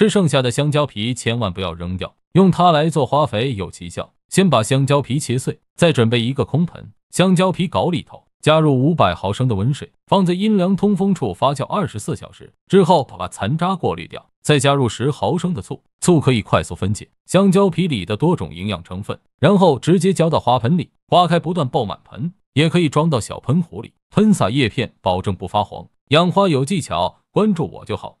吃剩下的香蕉皮千万不要扔掉，用它来做花肥有奇效。先把香蕉皮切碎，再准备一个空盆，香蕉皮搞里头，加入五百毫升的温水，放在阴凉通风处发酵二十四小时之后，把残渣过滤掉，再加入十毫升的醋，醋可以快速分解香蕉皮里的多种营养成分，然后直接浇到花盆里，花开不断爆满盆。也可以装到小喷壶里喷洒叶片，保证不发黄。养花有技巧，关注我就好。